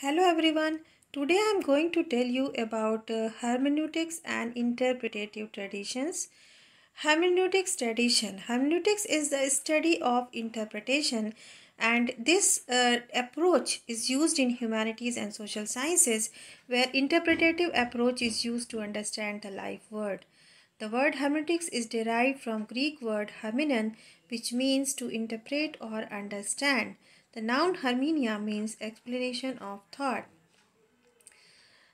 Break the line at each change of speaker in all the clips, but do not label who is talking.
Hello everyone. Today I am going to tell you about uh, hermeneutics and interpretative traditions. Hermeneutics tradition. Hermeneutics is the study of interpretation and this uh, approach is used in humanities and social sciences where interpretative approach is used to understand the life word. The word hermeneutics is derived from Greek word hermenon which means to interpret or understand. The noun hermeneia means explanation of thought.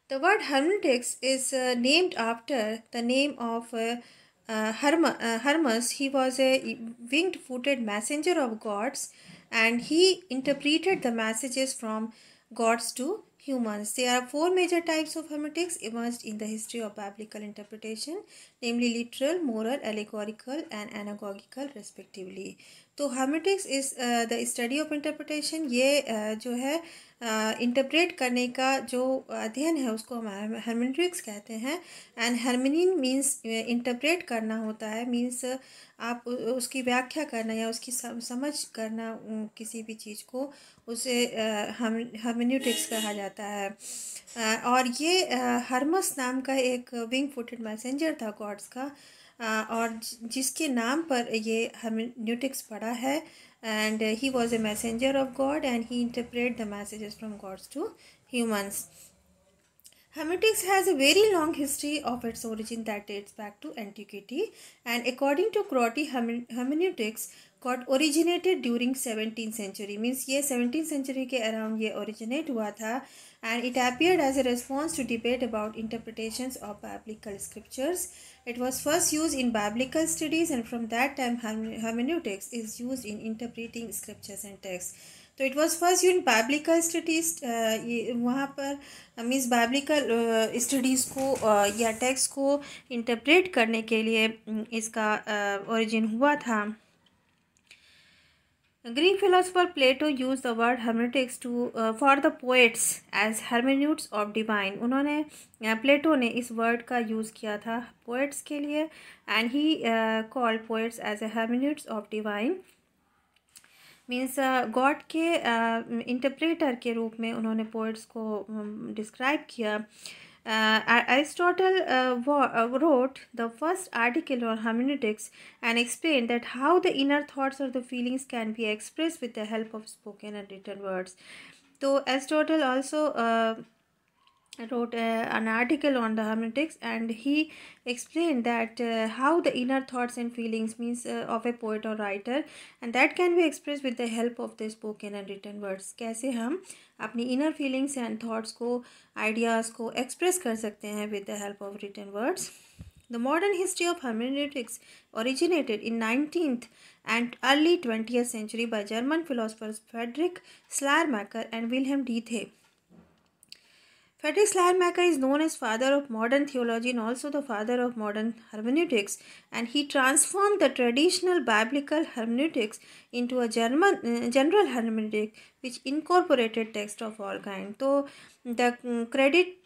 The word hermeneutics is uh, named after the name of uh, uh, uh Hermes. He was a winged footed messenger of gods and he interpreted the messages from gods to humans. There are four major types of hermeneutics emerged in the history of biblical interpretation, namely literal, moral, allegorical and anagogical respectively. तो hermeneutics is the study of interpretation ये uh, जो है interpret uh, करने का जो अध्ययन है उसको हम हर्मेटिक्स कहते हैं एंड हर्मिनिन मीन्स इंटरप्रेट करना होता है मीन्स uh, आप उसकी व्याख्या करना या उसकी समझ करना किसी भी चीज़ को उसे हम uh, हर्मेन्यूटिक्स कहा जाता है uh, और ये हर्मस नाम का एक विंग फुटेड मैसेंजर था गॉड्स का और जिसके नाम पर ये हर्मन्यूटिक्स पढ़ा है and he was a messenger of god and he interpret the messages from gods to humans. Hermeneutics has a very long history of its origin that dates back to antiquity and according to Crotty, hermeneutics got originated during 17th century means ये 17th century के around ये originate हुआ था and it appeared as a response to debate about interpretations of biblical scriptures It was first used in biblical studies and from that time hermeneutics is used in interpreting scriptures and texts. तो it was first यून biblical studies वहाँ पर means biblical studies को uh, या text को interpret करने के लिए इसका ओरिजिन uh, हुआ था Greek philosopher Plato use the word hermeneutics to for the poets as hermeneuts of divine उन्होंने प्लेटो uh, ने इस वर्ड का यूज़ किया था पोएट्स के लिए and he call poets as a hermeneuts of divine means god के interpreter uh, के रूप में उन्होंने पोएट्स को डिस्क्राइब um, किया Uh, Aristotle uh, uh, wrote the first article on hermeneutics and explained that how the inner thoughts or the feelings can be expressed with the help of spoken and written words. So Aristotle also uh, wrote uh, an article on the hermeneutics and he explained that uh, how the inner thoughts and feelings means of a poet or writer and that can be expressed with the help of the spoken and written words. कैसे हम अपनी inner feelings and thoughts को ideas को express कर सकते हैं with the help of written words the modern history of hermeneutics originated in nineteen and early twenty century by German philosophers Friedrich Schleiermacher and Wilhelm डी थे Friedrich Schleiermacher is known as father of modern theology and also the father of modern hermeneutics and he transform the traditional biblical hermeneutics into a German general हर्मोनेटिक्स which incorporated text of all kind. So the credit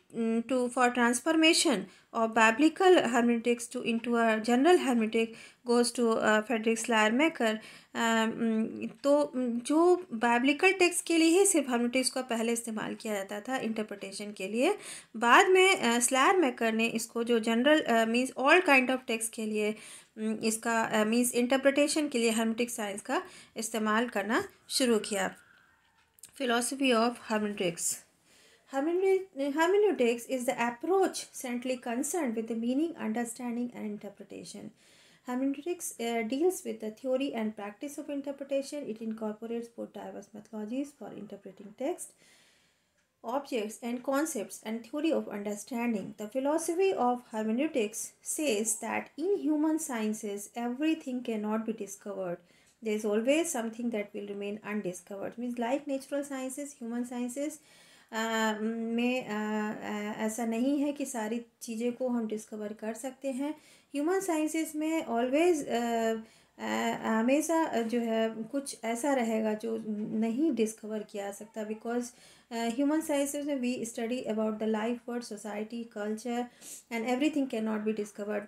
to for transformation of biblical hermeneutics to into a general hermeneutic goes to uh, Frederick Schleiermacher uh, तो जो biblical text के लिए ही सिर्फ हर्मेटिक्स का पहले इस्तेमाल किया जाता था इंटरप्रटेशन के लिए बाद में स्लैर मेकर ने इसको जो general means all kind of text के लिए इसका मीन्स इंटरप्रटेशन के लिए हर्मेटिक साइंस का इस्तेमाल करना शुरू किया philosophy of hermeneutics. Hermeneutics is the approach centrally concerned with the meaning, understanding, and interpretation. Hermeneutics uh, deals with the theory and practice of interpretation. It incorporates both diverse methodologies for interpreting text, objects, and concepts, and theory of understanding. The philosophy of hermeneutics says that in human sciences, everything cannot be discovered there is always something that will remain undiscovered means like natural sciences human sciences uh, में uh, uh, ऐसा नहीं है कि सारी चीज़ें को हम discover कर सकते हैं ह्यूमन साइंसेस में ऑलवेज हमेशा जो है कुछ ऐसा रहेगा जो नहीं डिस्कवर किया सकता बिकॉज ह्यूमन साइंसेज में we study about the life world society culture and everything can not be discovered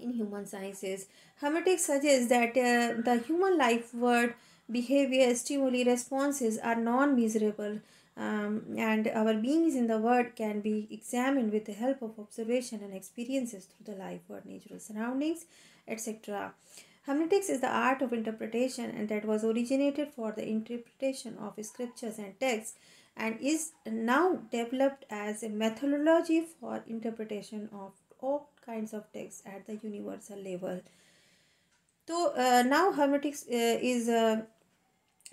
in human sciences. Hermetic suggests that uh, the human life word behavior stimuli responses are non-measurable um, and our beings in the world can be examined with the help of observation and experiences through the life world, natural surroundings, etc. Hermeneutics is the art of interpretation and that was originated for the interpretation of scriptures and texts and is now developed as a methodology for interpretation of all kinds of texts at the universal level. So uh, now hermeneutics uh, is uh,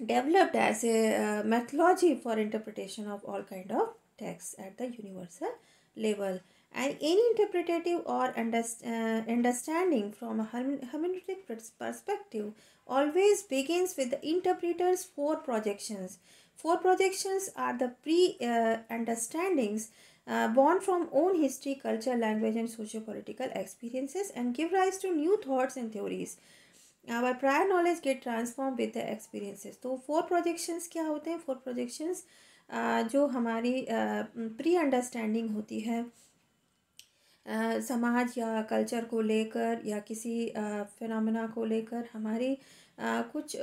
developed as a uh, methodology for interpretation of all kind of texts at the universal level. And any interpretative or underst uh, understanding from a hermeneutic perspective always begins with the interpreter's four projections. Four projections are the pre-understandings uh, uh, born from own history, culture, language, and socio-political experiences, and give rise to new thoughts and theories. Our prior knowledge get transform with the experiences तो fore projections क्या होते हैं four projections जो हमारी pre understanding होती है समाज या कल्चर को लेकर या किसी फिनमिना को लेकर हमारी कुछ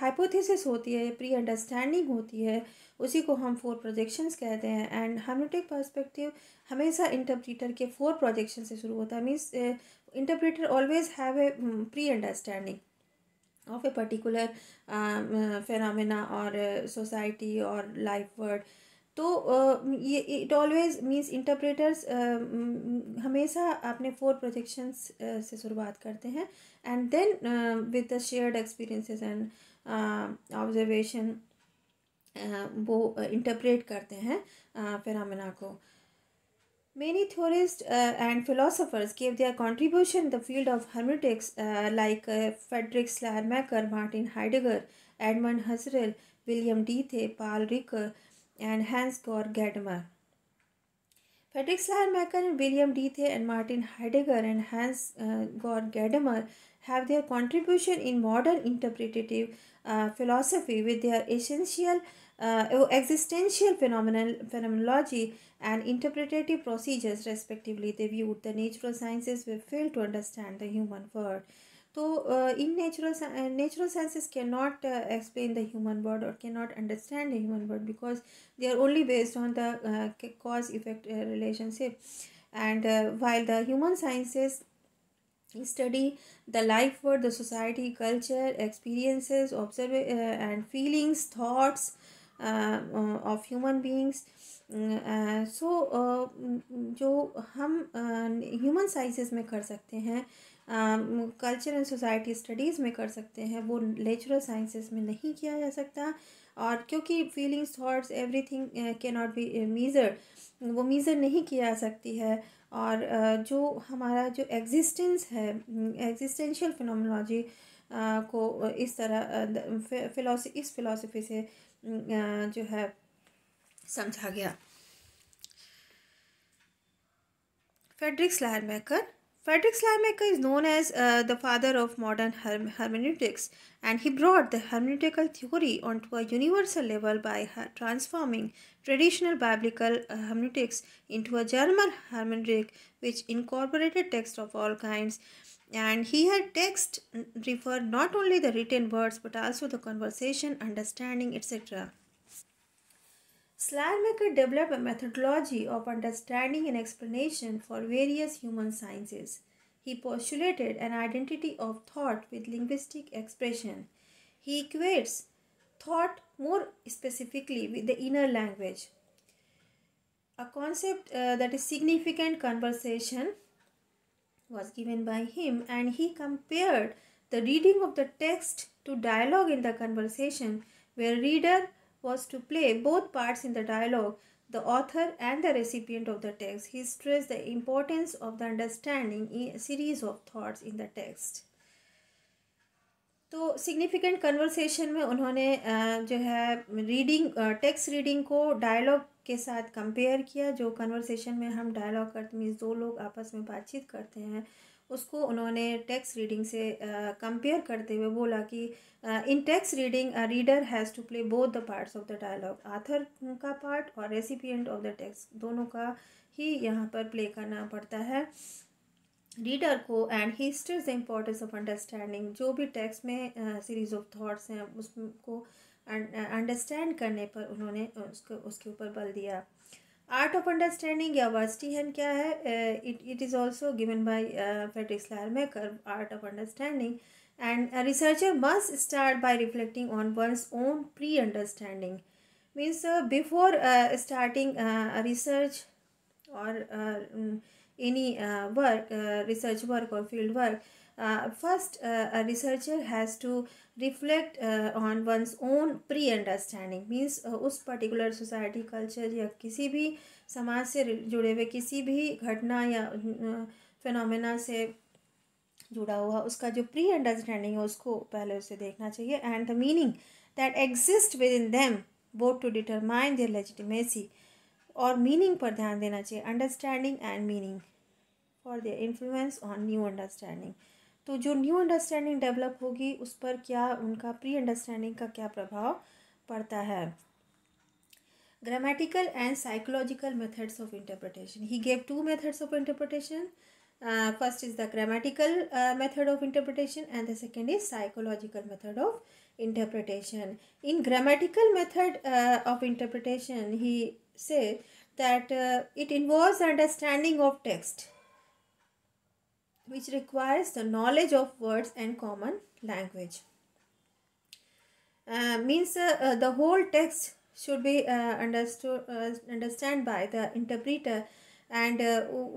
हाइपोथेसिस होती है प्री अंडरस्टैंडिंग होती है उसी को हम फोर प्रोजेक्शंस कहते हैं एंड हार्मोटिक पर्सपेक्टिव हमेशा इंटरप्रीटर के फोर प्रोजेक्शन से शुरू होता है means interpreter always have a pre understanding of a particular phenomena और सोसाइटी और लाइफ वर्ड तो ये इट ऑलवेज मीन्स इंटरप्रेटर्स हमेशा अपने फोर प्रोजेक्शंस से शुरुआत करते हैं and then with the shared experiences and observation वो इंटरप्रेट करते हैं फेरामिना को many थोरिस्ट and philosophers gave their contribution the field of हर्मेटिक्स like Frederick स्लैर Martin हाइडगर Edmund हसरल William D थे पाल recur and Hans Georg Gadamer. Frederick Schleiermacher and William Dethey and Martin Heidegger and Hans uh, Georg Gadamer have their contribution in modern interpretative uh, philosophy with their essential uh, oh, existential phenomenology and interpretative procedures respectively. They viewed the natural sciences will fail to understand the human world. तो in natural natural sciences can not explain the human world और can not understand the human world because they are only based on the cause effect relationship and while the human sciences study the life world the society culture experiences observe and feelings thoughts of human beings so जो हम human uh, sciences में कर सकते हैं culture and society studies में कर सकते हैं वो नेचुरल साइंसेस में नहीं किया जा सकता और क्योंकि फीलिंग्स थाट्स एवरीथिंग के नॉट बी मीज़र वो मीज़र नहीं की जा सकती है और uh, जो हमारा जो एग्जिस्टेंस है एग्जिस्टेंशियल फिनोमोलॉजी uh, को इस तरह फिलोसफी uh, इस फिलोसफी से जो है समझा गया Friedrich Schleiermacher Frederick Schleiermacher is known as uh, the father of modern her hermeneutics, and he brought the hermeneutical theory onto a universal level by transforming traditional biblical uh, hermeneutics into a German hermeneutic which incorporated texts of all kinds. And he had text refer not only the written words but also the conversation, understanding, etc. Schleiermacher developed a methodology of understanding and explanation for various human sciences. He postulated an identity of thought with linguistic expression. He equates thought more specifically with the inner language. A concept uh, that is significant conversation was given by him and he compared the reading of the text to dialogue in the conversation where reader was to play both parts in the dialogue the author and the recipient of the text. He stressed the importance of the understanding a series of thoughts in the text. तो significant conversation में उन्होंने जो है reading text reading को dialogue के साथ compare किया जो कन्वर्सेशन में हम डायलॉग करते मीन्स दो लोग आपस में बातचीत करते हैं उसको उन्होंने टेक्स्ट रीडिंग से कंपेयर करते हुए बोला कि in text reading reader has to play both the parts of the dialogue author का पार्ट और रेसिपियंट ऑफ द टेक्स्ट दोनों का ही यहाँ पर प्ले करना पड़ता है रीडर को and he the importance of understanding जो भी टेक्स्ट में सीरीज ऑफ थाट्स हैं उसको अंडरस्टैंड करने पर उन्होंने उसको उसके ऊपर बल दिया Art of understanding, या वास्टिहन क्या है it it is also given by फेटिक्स मेकर art of understanding and a researcher must start by reflecting on one's own pre-understanding means uh, before uh, starting uh, a research or mm, any work research work or field work uh, first uh, a researcher has to reflect uh, on one's own pre understanding means uh, उस particular society culture या किसी भी समाज से जुड़े हुए किसी भी घटना या phenomena से जुड़ा हुआ उसका जो प्री अंडरस्टैंडिंग है उसको पहले उसे देखना चाहिए and the meaning that exist within them but to determine their legitimacy और मीनिंग पर ध्यान देना चाहिए understanding and meaning for their influence on new understanding तो जो न्यू अंडरस्टैंडिंग डेवलप होगी उस पर क्या उनका प्री अंडरस्टैंडिंग का क्या प्रभाव पड़ता है grammatical and psychological methods of interpretation he gave two methods of interpretation first is the grammatical method of interpretation and the second is psychological method of interpretation in grammatical method of interpretation he say that it involve understanding of text which requires the knowledge of words and common language. Uh, means uh, the whole text should be understood understand by the interpreter and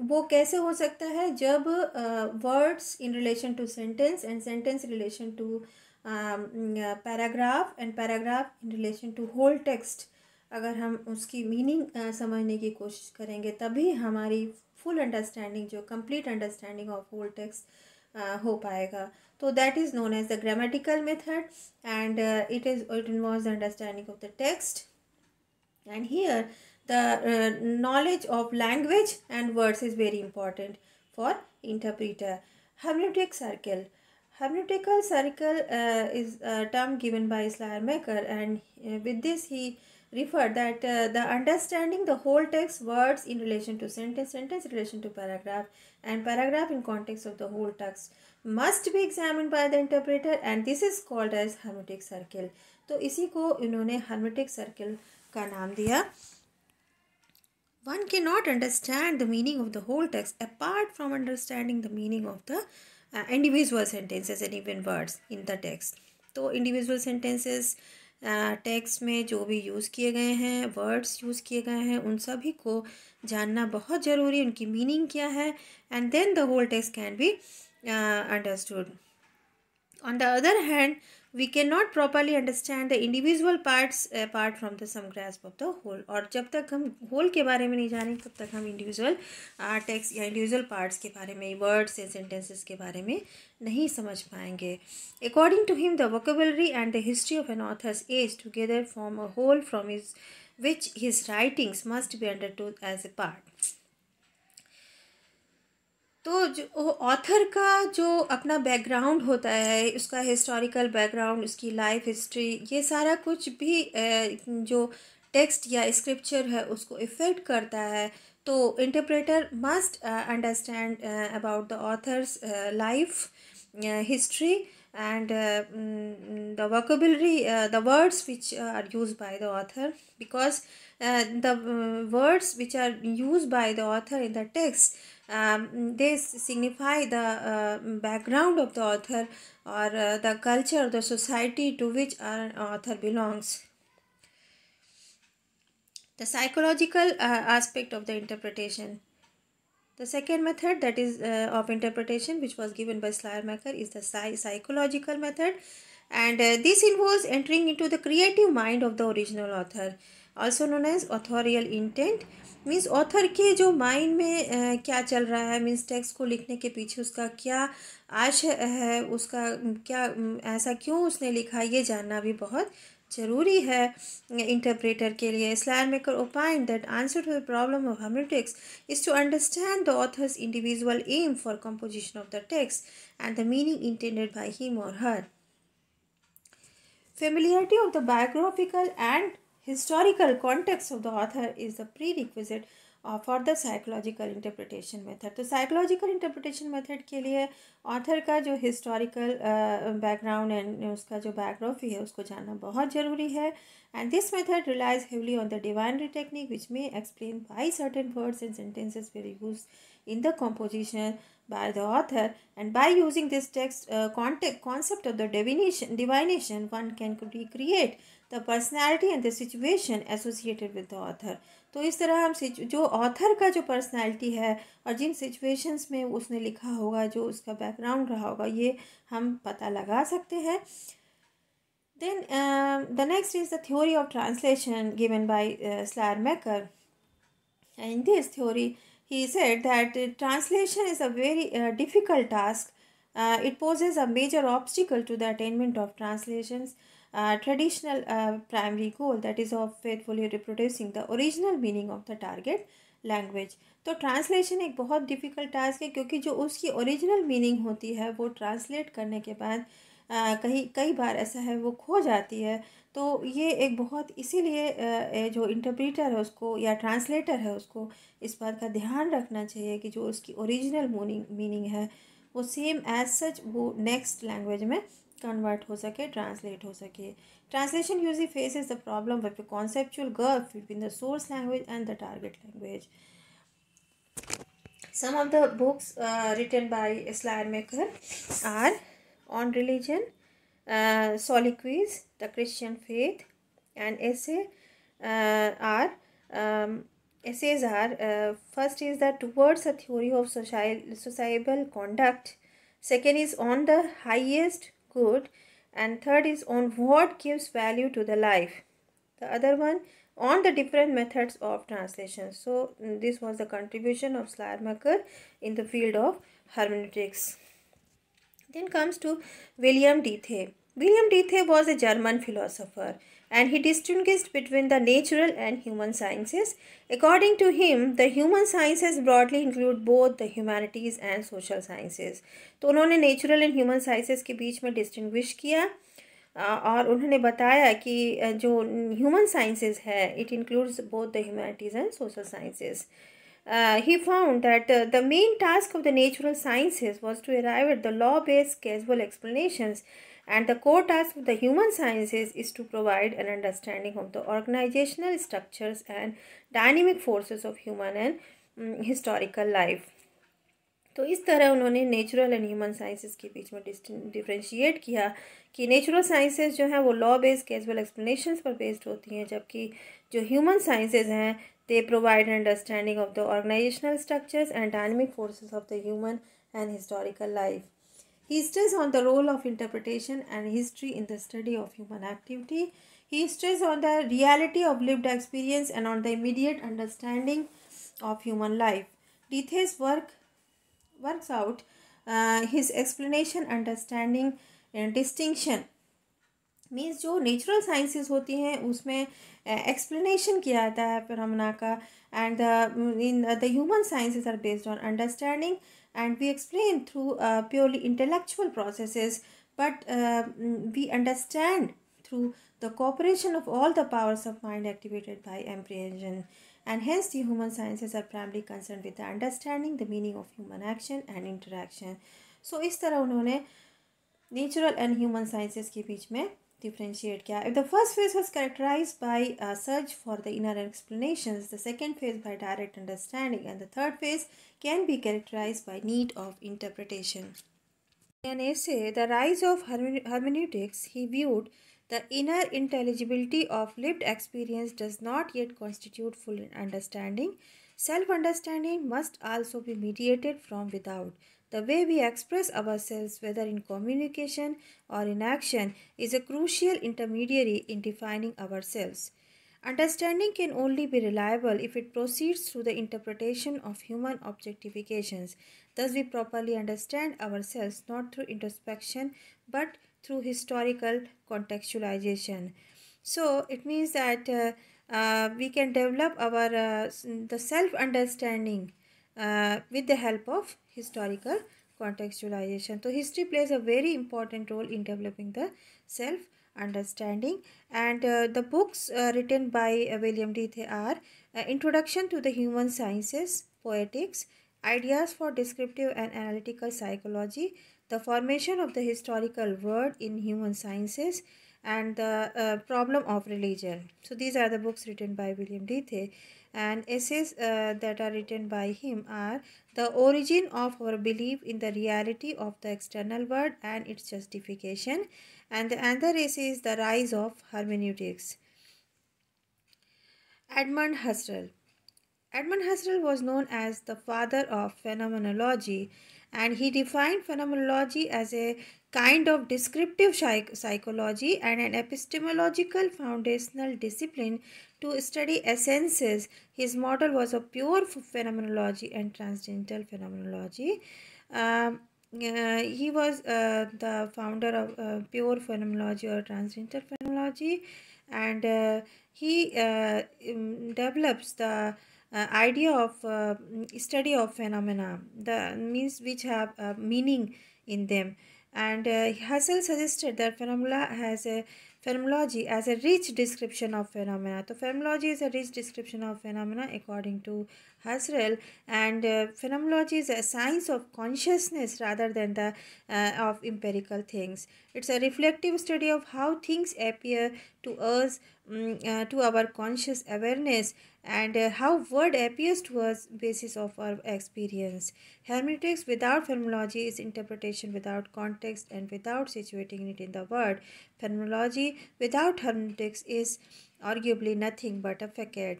वो कैसे हो सकता है जब words in relation to sentence and sentence relation to paragraph and paragraph in relation to whole text अगर हम उसकी meaning uh, समझने की कोशिश करेंगे तभी हमारी फुल अंडरस्टैंडिंग जो complete understanding of whole text हो पाएगा तो that is known as the grammatical method and it is it in was the understanding of the text and here the knowledge of language and words is very important for interpreter hermeneutic circle hermeneutical circle is term given by Schleiermacher and with this he Refer that uh, the understanding the whole text words in relation to sentence sentence relation to paragraph and paragraph in context of the whole text must be examined by the interpreter and this is called as hermetic circle तो इसी को इन्होंने hermetic circle का नाम दिया one cannot understand the meaning of the whole text apart from understanding the meaning of the uh, individual sentences and even words in the text So individual sentences text में जो भी use किए गए हैं words use किए गए हैं उन सभी को जानना बहुत ज़रूरी उनकी मीनिंग क्या है and then the whole text can be understood on the other hand we can not properly understand the individual parts apart from the some grasp of the whole और जब तक हम होल के बारे में नहीं जानेंगे तब तक हम इंडिविजुअल आर्टेक्स या इंडिविजुअल पार्ट्स के बारे में वर्ड्स या सेंटेंसेस के बारे में नहीं समझ पाएंगे according to him the vocabulary and the history of an authors as together form a whole from is which his writings must be understood as a part तो जो ऑथर का जो अपना बैकग्राउंड होता है उसका हिस्टोरिकल बैकग्राउंड उसकी life history ये सारा कुछ भी जो टेक्स्ट या स्क्रिप्चर है उसको इफ़ेक्ट करता है तो interpreter must understand about the author's life history and the vocabulary the words which are use by the author because the words which are use by the author in the text um, they signify the uh, background of the author or uh, the culture the society to which an uh, author belongs. The psychological uh, aspect of the interpretation. The second method that is uh, of interpretation which was given by Schleiermacher is the psychological method and uh, this involves entering into the creative mind of the original author also known as authorial intent means author के जो mind में आ, क्या चल रहा है means text को लिखने के पीछे उसका क्या आश है उसका क्या ऐसा क्यों उसने लिखा ये जानना भी बहुत जरूरी है इंटरप्रेटर के लिए Schleiermacher opine that answer to the problem of hermeneutics is to understand the author's individual aim for composition of the text and the meaning intended by him और हर familiarity of the biographical and historical context of the author is the prerequisite uh, for the psychological interpretation method So, psychological interpretation method के लिए author का जो historical uh, background and उसका जो biography है उसको जानना बहुत ज़रूरी है and this method relies heavily on the divinatory technique which may explain why certain words and sentences were used in the composition by the author and by using this text uh, context concept of the divination divination one can recreate the personality and the situation associated with the author तो इस तरह हम जो author का जो personality है और जिन situations में उसने लिखा होगा जो उसका बैकग्राउंड रहा होगा ये हम पता लगा सकते हैं then the next is the theory of translation given by Schleiermacher and this theory he said that translation is a very difficult task it poses a major obstacle to the attainment of attainment traditional uh, traditional uh, primary goal that is of faithfully reproducing the original meaning of the target language तो translation एक बहुत difficult task है क्योंकि जो उसकी original meaning होती है वो ट्रांसलेट करने के बाद uh, कहीं कई बार ऐसा है वो खो जाती है तो ये एक बहुत इसीलिए uh, जो इंटरप्रेटर है उसको या ट्रांसलेटर है उसको इस बात का ध्यान रखना चाहिए कि जो उसकी ओरिजिनल मीनिंग है वो सेम एज सच वो नेक्स्ट लैंग्वेज में Convert हो सके ट्रांसलेट हो सके translation usually faces the problem with conceptual gulf between the source language and the target language some of the books uh, written by Sladmaker are on religion, uh, soliloquies, the Christian faith, and essay uh, are um, essays are uh, first is that towards a theory of social sociable conduct. Second is on the highest good and third is on what gives value to the life the other one on the different methods of translation so mm, this was the contribution of Schleiermacher in the field of hermeneutics then comes to William Dithey William Dithey was a German philosopher and he distinguished between the natural and human sciences. According to him, the human sciences broadly include both the humanities and social sciences. तो उन्होंने natural and human sciences के बीच में distinguish किया uh, और उन्होंने बताया कि uh, जो human sciences है it includes both the humanities and social sciences. Uh, he found that uh, the main task of the natural sciences was to arrive at the law-based causal explanations and the core task of the human sciences is to provide an understanding of the organizational structures and dynamic forces of human and um, historical life तो इस तरह उन्होंने natural and human sciences के बीच में differentiate किया कि natural sciences जो हैं वो लॉ बेस्ड कैजुअल एक्सप्लेनेशन पर बेस्ड होती हैं जबकि जो ह्यूमन साइंसेज हैं they provide understanding of the organisational structures and dynamic forces of the human and historical life He stresses on the role of interpretation and history in the study of human activity. He stresses on the reality of lived experience and on the immediate understanding of human life. Dithes's work works out uh, his explanation, understanding and distinction means जो natural sciences होती हैं उसमें explanation uh, किया जाता है फिर हमना का and the in the human sciences are based on understanding and we explain through uh, purely intellectual processes but uh, mm, we understand through the cooperation of all the powers of mind activated by apprehension and hence the human sciences are primarily concerned with the understanding the meaning of human action and interaction so इस तरह उन्होंने natural and human sciences के बीच में differentiate kya if the first phase was characterized by a search for the inner explanations the second phase by direct understanding and the third phase can be characterized by need of interpretation in an essay the rise of hermeneutics he viewed the inner intelligibility of lived experience does not yet constitute full understanding self understanding must also be mediated from without the way we express ourselves, whether in communication or in action, is a crucial intermediary in defining ourselves. Understanding can only be reliable if it proceeds through the interpretation of human objectifications. Thus, we properly understand ourselves not through introspection but through historical contextualization. So, it means that uh, uh, we can develop our uh, the self understanding uh, with the help of historical contextualization. So history plays a very important role in developing the self understanding and uh, the books uh, written by uh, William Dithey are uh, Introduction to the Human Sciences, Poetics, Ideas for Descriptive and Analytical Psychology, The Formation of the Historical Word in Human Sciences and The uh, Problem of Religion. So these are the books written by William Dithey and essays uh, that are written by him are The Origin of Our Belief in the Reality of the External World and Its Justification and the other essay is The Rise of Hermeneutics. Edmund Husserl Edmund Husserl was known as the father of phenomenology and he defined phenomenology as a kind of descriptive psychology and an epistemological foundational discipline to study essences, his model was of pure phenomenology and transcendental phenomenology. Um, uh, he was uh, the founder of uh, pure phenomenology or transcendental phenomenology and uh, he uh, um, develops the idea of study of phenomena the means which have meaning in them and uh, Husserl suggested that phenomena has a Phenomenology as a rich description of phenomena. So phenomenology is a rich description of phenomena according to Husserl and uh, phenomenology is a science of consciousness rather than the uh, of empirical things. It's a reflective study of how things appear to us, um, uh, to our conscious awareness and uh, how word appears to us basis of our experience. Hermeneutics without phenomenology is interpretation without context and without situating it in the word. Phenomenology without hermeneutics is arguably nothing but a facade.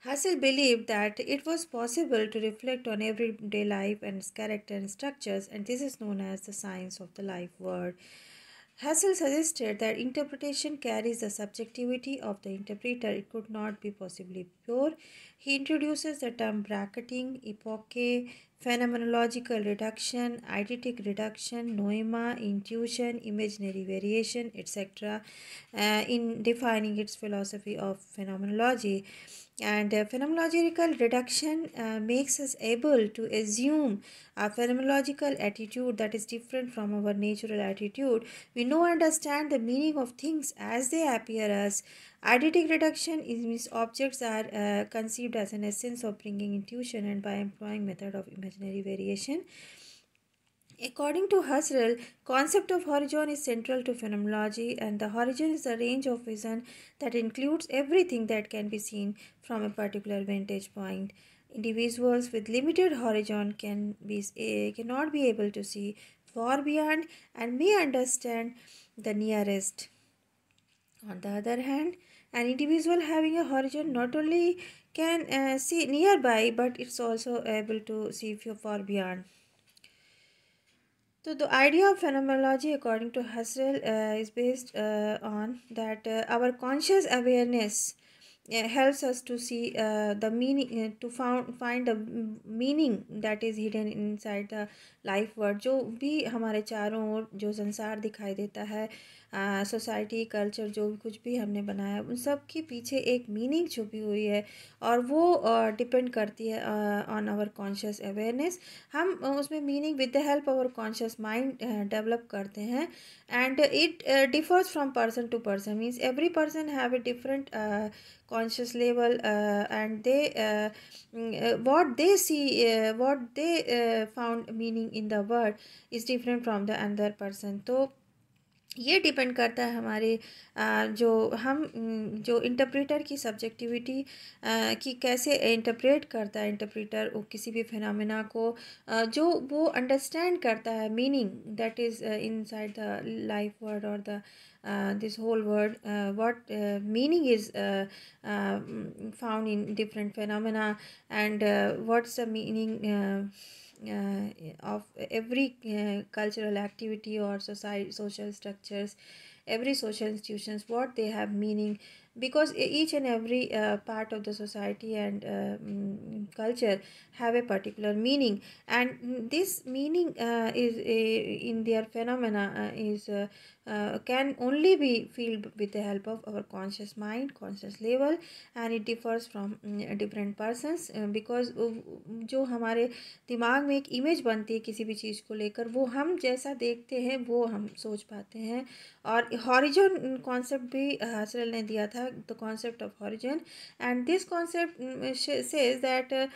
Hassel believed that it was possible to reflect on everyday life and its character and structures, and this is known as the science of the life word. Hassel suggested that interpretation carries the subjectivity of the interpreter. It could not be possibly pure he introduces the term bracketing, epoche, phenomenological reduction, eidetic reduction, noema, intuition, imaginary variation, etc. Uh, in defining its philosophy of phenomenology. And uh, phenomenological reduction uh, makes us able to assume a phenomenological attitude that is different from our natural attitude. We now understand the meaning of things as they appear as. Eidetic reduction is means objects are uh, conceived as an essence of bringing intuition and by employing method of imaginary variation. According to Husserl, concept of horizon is central to phenomenology and the horizon is a range of vision that includes everything that can be seen from a particular vantage point. Individuals with limited horizon can be, cannot be able to see far beyond and may understand the nearest. On the other hand, An individual having a horizon not only can uh, see nearby but it's also able to see few far beyond. So the idea of phenomenology according to Husserl uh, is based uh, on that uh, our conscious awareness helps us to see uh, the meaning to found, find the meaning that is hidden inside the life world जो भी हमारे चारों jo sansar dikhai deta hai uh, society culture जो भी कुछ भी हमने बनाया उन सब के पीछे एक मीनिंग छुपी हुई है और वो डिपेंड करती है ऑन आवर कॉन्शियस अवेयरनेस हम उसमें meaning with the help our conscious mind develop करते हैं and it differs from person to person means every person have a different conscious level and they what they see what they found meaning in the world is different from the other person तो ये depend करता है हमारे जो हम जो interpreter की subjectivity की कैसे इंटरप्रेट करता है इंटरप्रेटर किसी भी फिनोमेना को जो वो अंडरस्टैंड करता है meaning that is inside the life world और the this whole world what meaning is found in different uh, and what's the meaning Uh, of every uh, cultural activity or society social structures every social institutions what they have meaning because each and every uh, part of the society and uh, culture have a particular meaning and this meaning uh, is in their phenomena uh, is uh, uh, can only be filled with the help of our conscious mind conscious level and it differs from uh, different persons uh, because uh, जो हमारे दिमाग में एक image बनती है किसी भी चीज़ को लेकर वो हम जैसा देखते हैं वो हम सोच पाते हैं और हॉरिजन कॉन्सेप्ट भी हसल ने दिया था था the concept of origin and this concept mm, says that uh,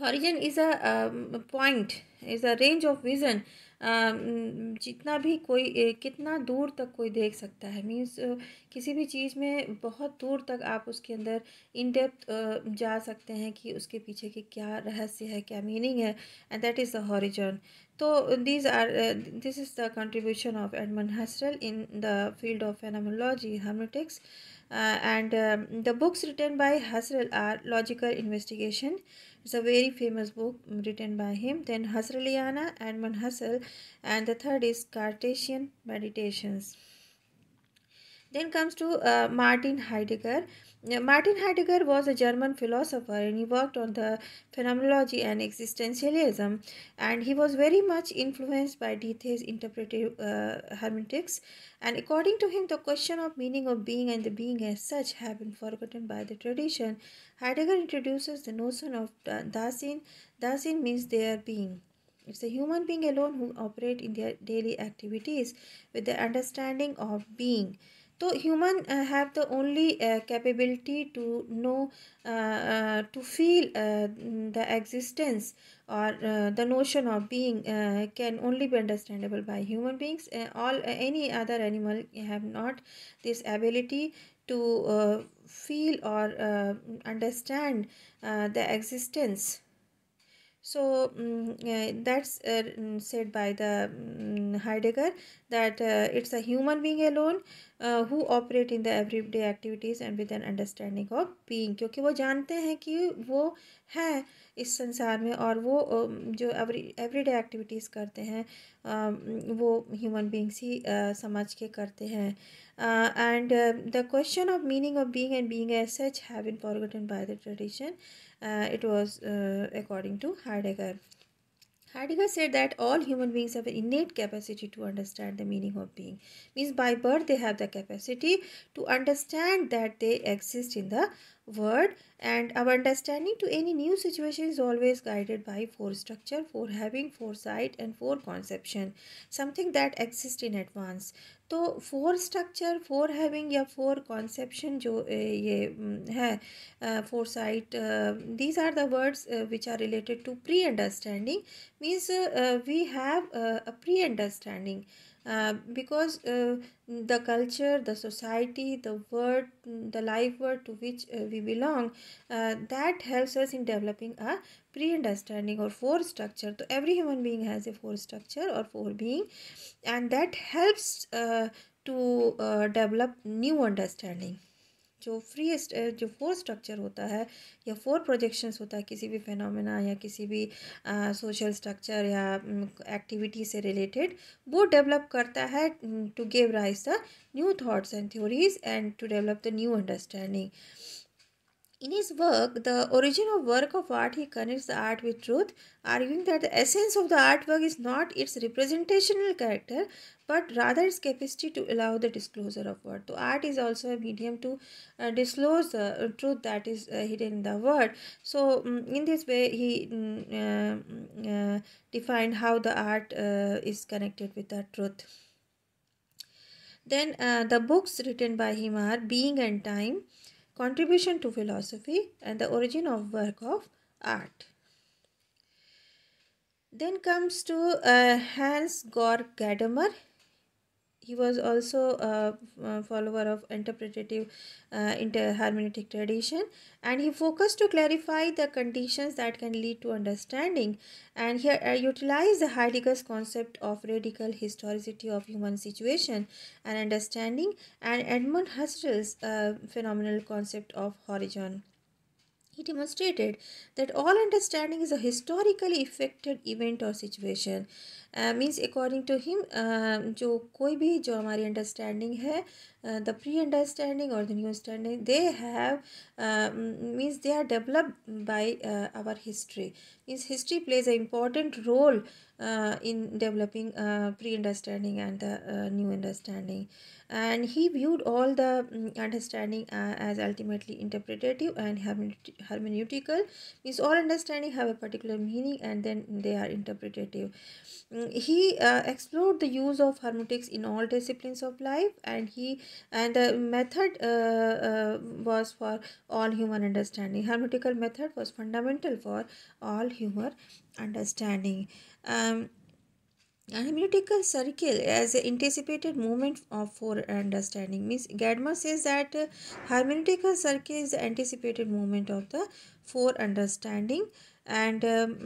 origin is a um, point is a range of vision um, जितना भी कोई कितना दूर तक कोई देख सकता है मीन्स uh, किसी भी चीज़ में बहुत दूर तक आप उसके अंदर इन डेप्थ uh, जा सकते हैं कि उसके पीछे के क्या रहस्य है क्या मीनिंग है and that is the horizon So uh, these are uh, this is the contribution of Edmund Husserl in the field of phenomenology hermeneutics uh, and um, the books written by Husserl are Logical Investigation it's a very famous book um, written by him then Husserliana Edmund Husserl and the third is Cartesian Meditations then comes to uh, Martin Heidegger Martin Heidegger was a German philosopher and he worked on the phenomenology and existentialism and he was very much influenced by Diethe's interpretive uh, hermeneutics and according to him the question of meaning of being and the being as such have been forgotten by the tradition. Heidegger introduces the notion of Dasein. Dasein means their being. It's the human being alone who operate in their daily activities with the understanding of being. So human uh, have the only uh, capability to know, uh, to feel the existence or the notion of being can only be understandable by human beings all any other animal have not this ability to feel or understand the existence so um, uh, that's uh, said by the um, heidegger that uh, it's a human being alone uh, who operate in the everyday activities and with an understanding of being kyunki wo वो जानते हैं कि वो है इस संसार में और वो जो एवरी एवरीडे एक्टिविटीज़ करते हैं वो human samajh ke karte hain करते हैं and the question of meaning of being and being as such have been forgotten by the tradition Uh, it was uh, according to Heidegger. Heidegger said that all human beings have an innate capacity to understand the meaning of being. Means by birth they have the capacity to understand that they exist in the word and our understanding to any new situation is always guided by four structure four having foresight and four conception something that exists in advance तो fore structure fore having या fore conception जो ये है fore sight these are the words which are related to pre understanding means we have a pre understanding uh, because uh, the culture the society the world the life world to which uh, we belong uh, that helps us in developing a pre-understanding or four structure so every human being has a four structure or four being and that helps uh, to develop new understanding जो free जो fore structure होता है या four projections होता है किसी भी phenomena या किसी भी सोशल स्ट्रक्चर या एक्टिविटी से रिलेटेड वो डेवलप करता है to give rise the new thoughts and theories and to develop the new understanding In his work, The Origin of Work of Art, he connects the art with truth, arguing that the essence of the artwork is not its representational character, but rather its capacity to allow the disclosure of word. So, art is also a medium to uh, disclose the uh, truth that is uh, hidden in the word. So, um, in this way, he mm, uh, mm, uh, defined how the art is connected with the truth. Then, the books written by him are Being and Time Contribution to Philosophy and the Origin of Work of Art. Then comes to uh, Hans Georg Gadamer. He was also a follower of interpretative uh, interhermeneutic tradition and he focused to clarify the conditions that can lead to understanding and he uh, utilized Heidegger's concept of radical historicity of human situation and understanding and Edmund Husserl's uh, phenomenal concept of horizon. He demonstrated that all understanding is a historically affected event or situation means according to him जो कोई भी जो हमारी understanding है the pre understanding और the new understanding they have means they are develop by our history means history plays a important role in developing uh, pre-understanding and the uh, new understanding and he viewed all the mm, understanding uh, as ultimately interpretative and hermeneutical means all understanding have a particular meaning and then they are interpretative he uh, explored the use of hermeneutics in all disciplines of life and he and the method uh, uh, was for all human understanding hermeneutical method was fundamental for all human understanding um, hermeneutical circle as anticipated movement of for understanding means gadmer says that uh, hermeneutical circle is the anticipated movement of the for understanding and um,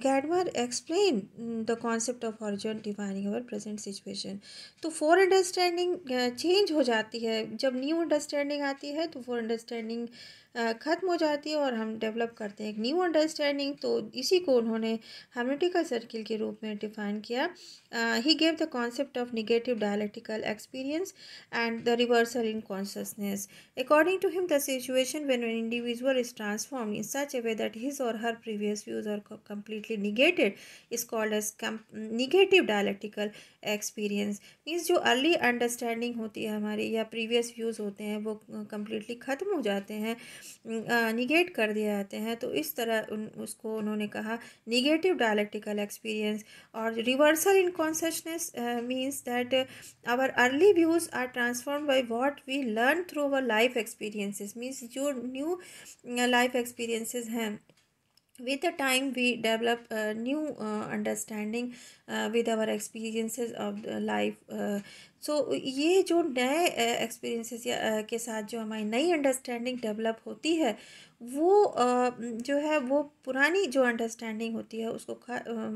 Gadwar explained the concept of origin defining our present situation. to so तो फोर change ho jati hai jab new understanding aati hai to तो understanding uh, ख़त्म हो जाती है और हम develop करते हैं एक न्यू अंडरस्टैंडिंग तो इसी को उन्होंने हमनेटिकल सर्किल के रूप में डिफाइन किया ही gave the concept of negative dialectical experience and the reversal in consciousness according to him the situation when an individual is transform in such a way that his or her previous views are completely negated is called as negative dialectical experience means जो early understanding होती है हमारी या previous views होते हैं वो completely ख़त्म हो जाते हैं निगेट कर दिए जाते हैं तो इस तरह उन उसको उन्होंने कहा निगेटिव डायलेक्टिकल एक्सपीरियंस और reversal in consciousness means that our early views are transform by what we learn through our life experiences means जो न्यू लाइफ एक्सपीरियंसिस हैं with the time we develop a new uh, understanding uh, with our experiences of life so uh, so, ये जो नए experiences के साथ जो हमारी नई अंडरस्टैंडिंग डेवलप होती है वो जो है वो पुरानी जो अंडरस्टैंडिंग होती है उसको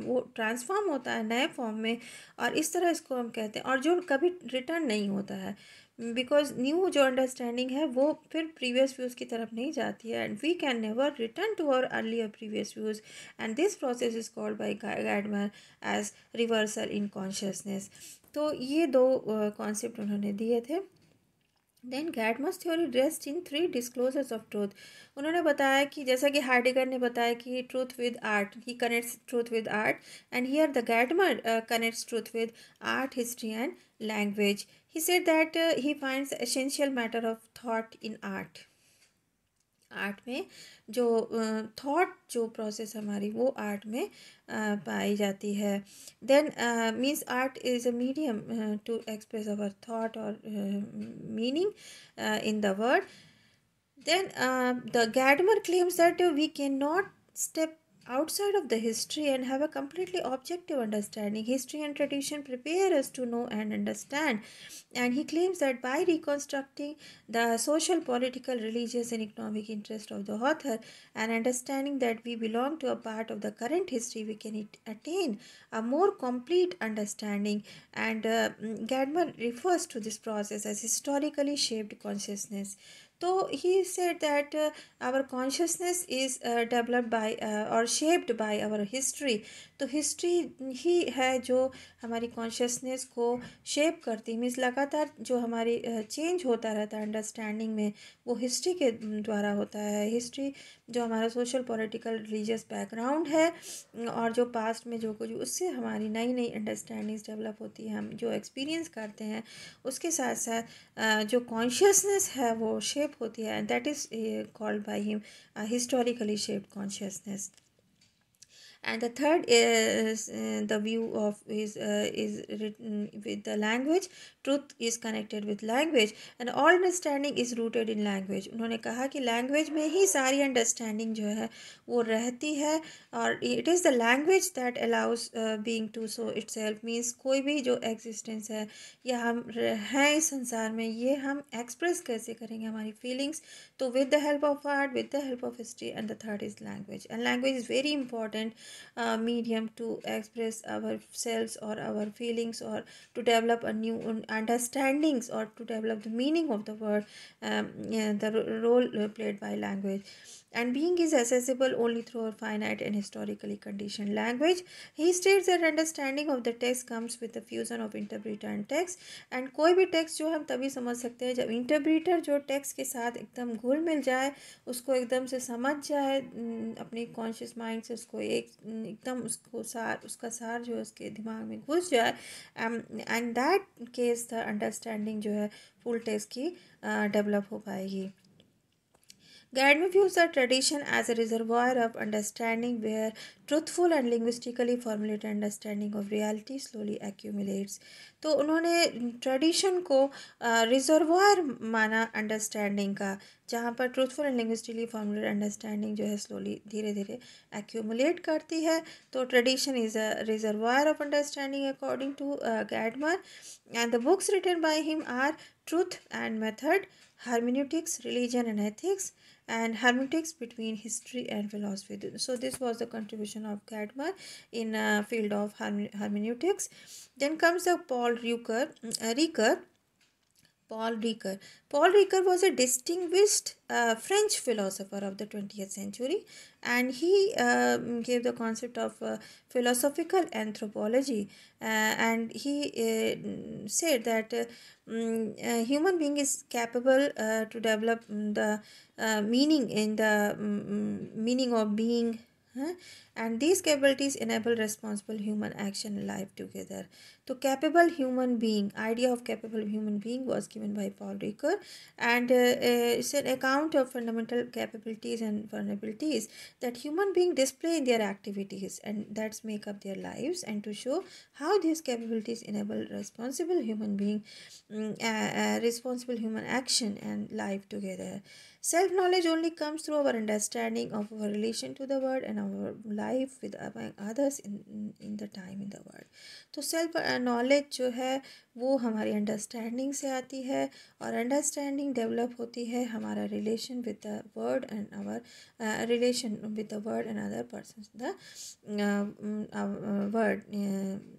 वो ट्रांसफॉर्म होता है नए फॉर्म में और इस तरह इसको हम कहते हैं और जो कभी रिटर्न नहीं होता है बिकॉज न्यू जो अंडरस्टैंडिंग है वो फिर प्रीवियस व्यूज़ की तरफ नहीं जाती है and we can never return to our earlier previous views and this process is called by Gadamer as reversal in consciousness तो ये दो कॉन्सेप्ट उन्होंने दिए थे then Gadamer's theory dressed in three disclosures of truth उन्होंने बताया कि जैसा कि हार्डिगर ने बताया कि truth with art he connects truth with art and here the Gadamer connects truth with art history and language he said that he finds essential matter of thought in art art में जो thought जो process हमारी वो art में पाई जाती है then means art is a medium to express our thought और meaning in the word then the Gadamer claims that we can not step outside of the history and have a completely objective understanding. History and tradition prepare us to know and understand. And he claims that by reconstructing the social, political, religious, and economic interest of the author and understanding that we belong to a part of the current history, we can attain a more complete understanding. And uh, mm, refers to this process as historically shaped consciousness. So he said that uh, our consciousness is uh, developed by uh, or shaped by our history. तो history ही है जो हमारी consciousness को shape करती means लगातार जो हमारी चेंज होता रहता है अंडरस्टैंडिंग में वो हिस्ट्री के द्वारा होता है हिस्ट्री जो हमारा सोशल पॉलिटिकल रिलीजियस बैकग्राउंड है और जो पास्ट में जो कुछ उससे हमारी नई नई अंडरस्टैंडिंग्स डेवलप होती है हम जो एक्सपीरियंस करते हैं उसके साथ साथ जो कॉन्शियसनेस है वो शेप होती है and that is called by him historically shape consciousness and the third is uh, the view of is uh, is written with the language truth is connected with language and all understanding is rooted in language उन्होंने कहा कि language में ही सारी understanding जो है वो रहती है और it is the language that allows being to show itself means कोई भी जो एग्जिस्टेंस है या हम हैं इस संसार में ये हम एक्सप्रेस कैसे करेंगे हमारी फीलिंग्स तो with the help of art with the help of history and the third is language and language is very important medium to express our self और आवर फीलिंग्स और to develop a new understandings or to develop the meaning of the word um, the role played by language and being is accessible only through a finite and historically conditioned language. He states that understanding of the text comes with the fusion of interpreter and text and कोई भी text जो हम तभी समझ सकते हैं जब interpreter जो text के साथ एकदम घुल मिल जाए उसको एकदम से समझ जाए अपने conscious mind से उसको एक एकदम उसको सार उसका सार जो है उसके दिमाग में घुस जाए and that case the understanding जो है फुल टेस्ट की डेवलप हो पाएगी Gadme views the tradition as a reservoir of understanding where truthful and linguistically formulated understanding of reality slowly accumulates. तो उन्होंने ट्रेडिशन को रिजर्वायर माना अंडरस्टैंडिंग का जहाँ पर truthful and linguistically formulate understanding जो है स्लोली धीरे धीरे एक्यूमुलेट करती है तो tradition is a reservoir of understanding according to Gadamer and the books written by him are truth and method hermeneutics religion and ethics and hermeneutics between history and philosophy. So this was the contribution of Gadamer in uh, field of hermeneutics. Then comes the Paul Ricoeur, uh, Ricoeur Paul Ricoeur. Paul Ricoeur was a distinguished uh, French philosopher of the 20th century and he uh, gave the concept of uh, philosophical anthropology uh, and he uh, said that um, human being is capable to develop the meaning in the um, meaning of being and these capabilities enable responsible human action life together so capable human being idea of capable human being was given by paul ricoeur and uh, uh, it's an account of fundamental capabilities and vulnerabilities that human being display in their activities and that's make up their lives and to show how these capabilities enable responsible human being mm, uh, responsible human action and life together self knowledge only comes through our understanding of our relation to the world and our life with among in in in the time in the तो self knowledge uh, जो है वो हमारी understanding से आती है और understanding develop होती है हमारा relation with the word and our relation with the word and other person the word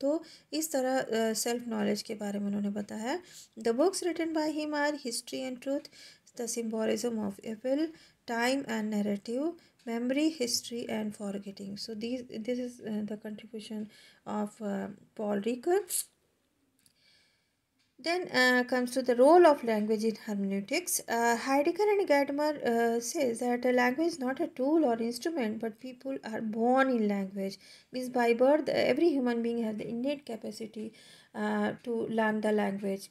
तो इस तरह सेल्फ uh, नॉलेज के बारे में उन्होंने बताया the books written by him are history and truth the symbolism of evil, time and narrative, memory, history and forgetting. So these this is uh, the contribution of uh, Paul Ricoeur. Then uh, comes to the role of language in hermeneutics. Uh, Heidegger and Gadamer uh, says that a language is not a tool or instrument, but people are born in language. Means by birth, every human being has the innate capacity uh, to learn the language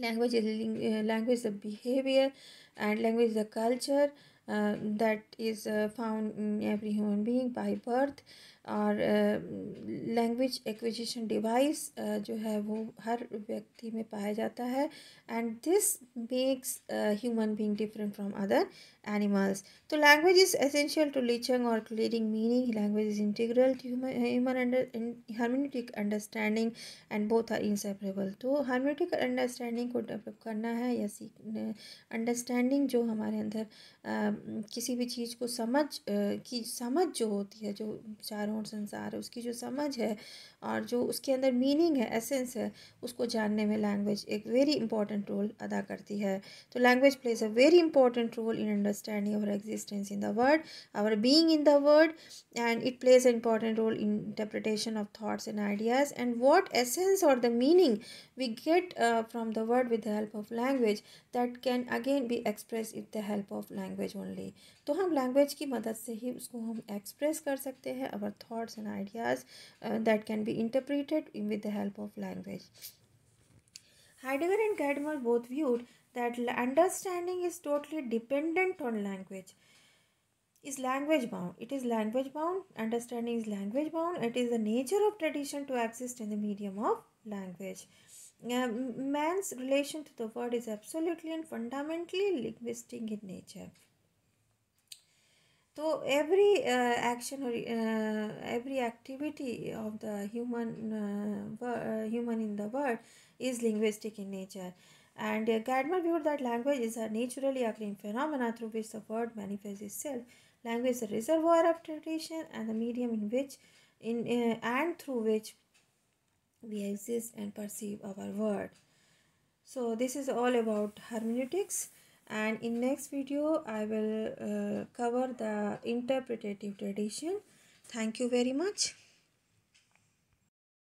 language is uh, language the behavior and language the culture uh, that is uh, found in every human being by birth और language acquisition device जो है वो हर व्यक्ति में पाया जाता है and this makes human being different from other animals तो language is essential to leaching और clearing meaning language is integral to human understanding and both are inseparable तो हार्मोनिटिक अंडरस्टैंडिंग को डेवलप करना है या सीख अंडरस्टैंडिंग जो हमारे अंदर uh, किसी भी चीज़ को समझ uh, की समझ जो होती है जो चारों और संसार है उसकी जो समझ है और जो उसके अंदर मीनिंग है एसेंस है उसको जानने में लैंग्वेज एक वेरी इंपॉर्टेंट रोल अदा करती है तो language plays a very important role in understanding our existence in the world our being in the world and it plays a important role in interpretation of thoughts and ideas and what essence or the meaning we get from the the with the help of language that can again be express expressed the help of language only तो हम language की मदद से ही उसको हम express कर सकते हैं अवर thoughts and ideas uh, that can be interpreted with the help of language. Heidegger and Gadamer both viewed that understanding is totally dependent on language is language bound. It is language bound. Understanding is language bound. It is the nature of tradition to exist in the medium of language. Uh, man's relation to the word is absolutely and fundamentally linguistic in nature. So every uh, action or uh, every activity of the human uh, human in the world is linguistic in nature. And uh, viewed that language is a naturally occurring phenomenon through which the world manifests itself. Language is a reservoir of tradition and the medium in which in and through which we exist and perceive our world. So this is all about hermeneutics and in next video I will uh, cover the interpretative tradition. Thank you very much.